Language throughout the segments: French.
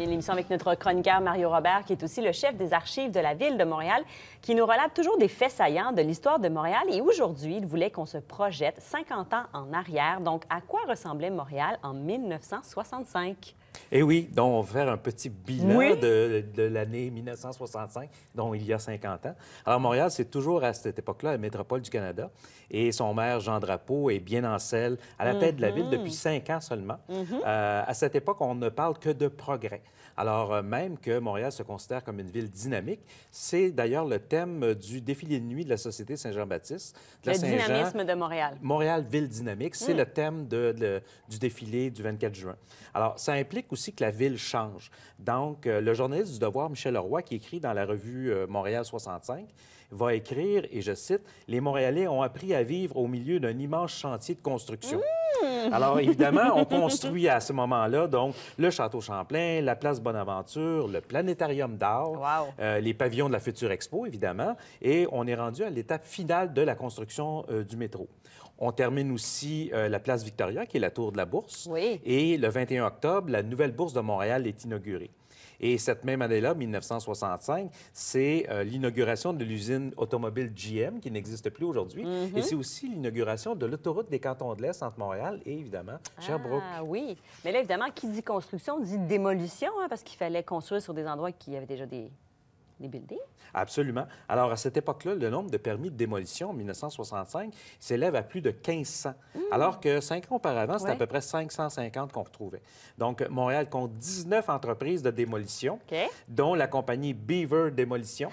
Une l'émission avec notre chroniqueur Mario Robert, qui est aussi le chef des archives de la ville de Montréal, qui nous relate toujours des faits saillants de l'histoire de Montréal. Et aujourd'hui, il voulait qu'on se projette 50 ans en arrière. Donc, à quoi ressemblait Montréal en 1965? Et eh oui, donc on va faire un petit bilan de, l'année 1965, dont il y a 50 ans. Alors Montréal, c'est toujours à cette époque-là la métropole du Canada. Et son maire, Jean Drapeau, est bien en selle, à la tête de la ville mhm. depuis cinq ans seulement. Mhm. Euh, à cette époque, on ne parle que de progrès. Alors euh, même que Montréal se considère comme une ville dynamique, c'est d'ailleurs le thème du défilé de nuit de la Société Saint-Jean-Baptiste. Le dynamisme de Montréal. Montréal, ville dynamique, c'est mm. le thème du défilé du 24 juin. Alors ça implique aussi que la ville change. Donc, euh, le journaliste du Devoir, Michel Leroy, qui écrit dans la revue euh, Montréal 65, va écrire, et je cite, Les Montréalais ont appris à vivre au milieu d'un immense chantier de construction. Mmh! Alors, évidemment, on construit à ce moment-là, donc, le Château Champlain, la Place Bonaventure, le Planétarium d'art, euh, les pavillons de la future expo, évidemment, et on est rendu à l'étape finale de la construction euh, du métro. On termine aussi euh, la place Victoria, qui est la tour de la Bourse. Et le 21 octobre, la nouvelle Bourse de Montréal est inaugurée. Et cette même année-là, 1965, c'est euh, l'inauguration de l'usine automobile GM, qui n'existe plus aujourd'hui. Et mhm. c'est aussi l'inauguration de l'autoroute des cantons de l'Est entre Montréal et, évidemment, Sherbrooke. Ah oui. Mais là, évidemment, qui dit construction dit démolition, hein, parce qu'il fallait construire sur des endroits qui avaient déjà des Absolument. Alors, à cette époque-là, le nombre de permis de démolition, en 1965, s'élève à plus de 1500, hmm. alors que cinq ans auparavant, c'était à peu près 550 qu'on retrouvait. Donc, Montréal compte 19 entreprises de démolition, dont la compagnie Beaver Démolition.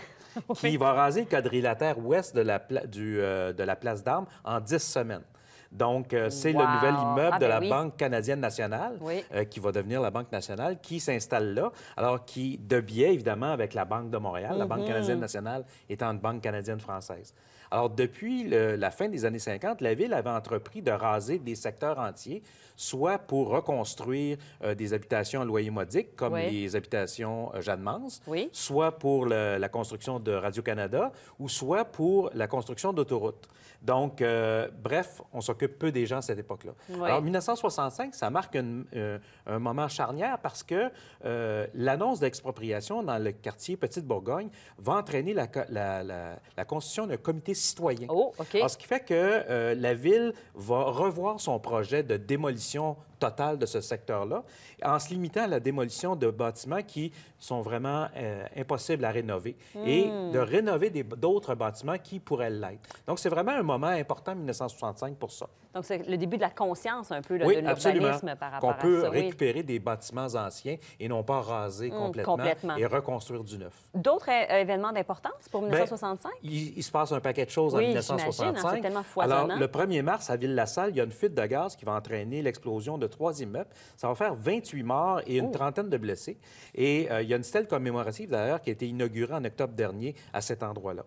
qui va raser le quadrilatère ouest de la, euh, de la place d'armes en 10 semaines. Donc, euh, c'est le nouvel immeuble ah, de ben la Banque canadienne nationale euh, qui va devenir la Banque nationale, qui s'installe là. Alors, qui, de biais, évidemment, avec la Banque de Montréal, la Banque canadienne mhm. nationale étant une banque canadienne française. Alors, depuis la fin des années 50, la ville avait entrepris de raser des secteurs entiers, soit pour reconstruire euh, des habitations à loyer modique, comme les habitations Jeanne-Mance, soit pour la construction de Radio-Canada, ou soit pour la construction d'autoroutes. Donc, bref, on s'occupe peu des gens à cette époque-là. Alors, 1965, ça marque euh, un moment charnière parce que euh, l'annonce d'expropriation dans le quartier Petite-Bourgogne va entraîner la, la, constitution d'un comité citoyen. Oh, ce qui fait que euh, la ville va revoir son projet de démolition total de ce secteur-là, en se limitant à la démolition de bâtiments qui sont vraiment euh, impossibles à rénover et hmm. de rénover d'autres bâtiments qui pourraient l'être. Donc, c'est vraiment un moment important, 1965, pour ça. Donc, c'est le début de la conscience un peu là, de par rapport à ça. Qu'on peut récupérer des bâtiments anciens et non pas raser hmm, complètement, et reconstruire du neuf. D'autres euh, événements d'importance pour 1965? Ben, il, se passe un paquet de choses en 1965. Hein, Alors, le 1er mars, à Ville-la-Salle, il y a une fuite de gaz qui va entraîner l'explosion de trois immeubles. Ça va faire 28 morts et une oh. trentaine de blessés. Et euh, il y a une stèle commémorative, d'ailleurs, qui a été inaugurée en octobre dernier à cet endroit-là.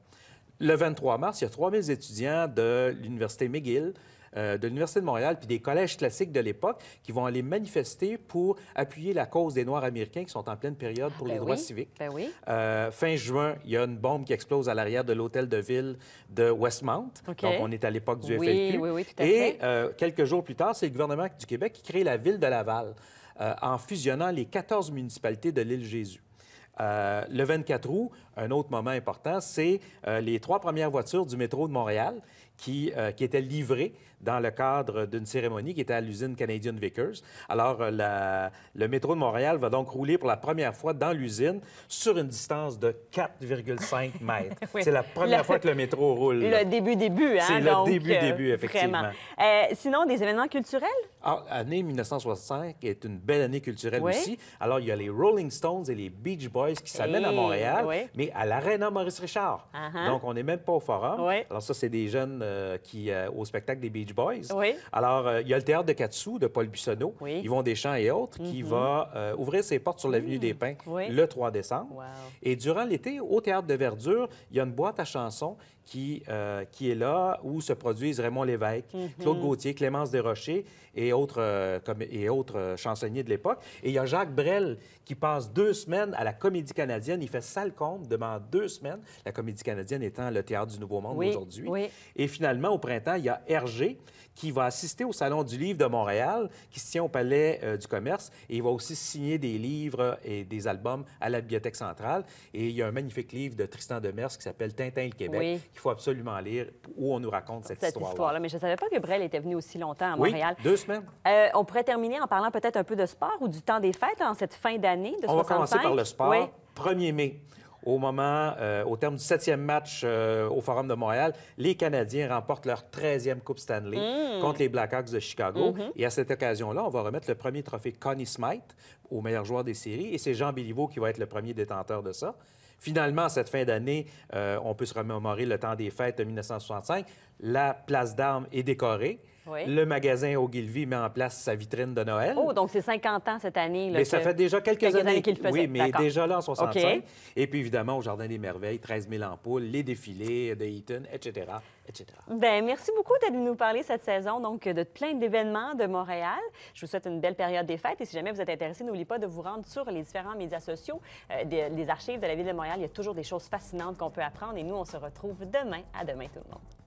Le 23 mars, il y a 3000 étudiants de l'Université McGill euh, de l'Université de Montréal puis des collèges classiques de l'époque qui vont aller manifester pour appuyer la cause des Noirs américains qui sont en pleine période pour ah, les ben droits civiques. Ben euh, fin juin, il y a une bombe qui explose à l'arrière de l'hôtel de ville de Westmount. Donc, on est à l'époque du FLQ. Et euh, quelques jours plus tard, c'est le gouvernement du Québec qui crée la ville de Laval en fusionnant les 14 municipalités de l'île Jésus. le 24 août, un autre moment important, c'est euh, les trois premières voitures du métro de Montréal qui, euh, qui étaient livrées dans le cadre d'une cérémonie qui était à l'usine Canadian Vickers. Alors, euh, le métro de Montréal va donc rouler pour la première fois dans l'usine sur une distance de 4,5 mètres. C'est la première fois que le métro roule. Le début-début, hein? C'est le début-début, effectivement. sinon, des événements culturels? Alors, ah, année 1965 est une belle année culturelle aussi. Alors, il y a les Rolling Stones et les Beach Boys qui s'amènent à eh, Montréal. Mais à l'aréna hein, Maurice Richard. Uh-huh. Donc, on n'est même pas au Forum. Alors, ça, c'est des jeunes euh, qui, euh, au spectacle des Beach Boys. Alors, euh, il y a le théâtre de Katsu de Paul Ils vont des chants et autres, qui mm-hmm. va ouvrir ses portes sur l'avenue mm. des Pins le 3 décembre. Et durant l'été, au théâtre de Verdure, il y a une boîte à chansons qui, qui, est là, où se produisent Raymond Lévesque, mm-hmm. Claude Gauthier, Clémence Desrochers et autres, comme, et autres chansonniers de l'époque. Et il y a Jacques Brel qui passe deux semaines à la Comédie canadienne. Il fait sale compte de deux semaines, la Comédie canadienne étant le théâtre du Nouveau Monde aujourd'hui. Et finalement, au printemps, il y a Hergé qui va assister au Salon du livre de Montréal, qui se tient au Palais euh, du Commerce, et il va aussi signer des livres euh, et des albums à la Bibliothèque centrale. Et il y a un magnifique livre de Tristan de Demers qui s'appelle Tintin le Québec, qu'il faut absolument lire, où on nous raconte cette, histoire-là. Mais je ne savais pas que Brel était venu aussi longtemps à Montréal. Oui, deux semaines. Euh, on pourrait terminer en parlant peut-être un peu de sport ou du temps des fêtes en cette fin d'année de on va commencer par le sport. 1er mai au moment, euh, au terme du septième match euh, au Forum de Montréal, les Canadiens remportent leur 13e Coupe Stanley mm. contre les Blackhawks de Chicago. Mm-hmm. Et à cette occasion-là, on va remettre le premier trophée Connie Smythe au meilleur joueur des séries. Et c'est Jean Béliveau qui va être le premier détenteur de ça. Finalement, cette fin d'année, euh, on peut se remémorer le temps des fêtes de 1965. La place d'armes est décorée le magasin Ogilvy met en place sa vitrine de Noël. Oh, donc c'est 50 ans cette année. Là, mais ça fait déjà quelques, années, qu'il le faisait. Oui, mais déjà là en 65. Et puis évidemment, au Jardin des Merveilles, 13 000 ampoules, les défilés de Eaton, etc. etc. Ben, merci beaucoup d'être venu nous parler cette saison donc de plein d'événements de Montréal. Je vous souhaite une belle période des fêtes et si jamais vous êtes intéressé, n'oubliez pas de vous rendre sur les différents médias sociaux euh, les archives de la Ville de Montréal. Il y a toujours des choses fascinantes qu'on peut apprendre et nous, on se retrouve demain. À demain tout le monde.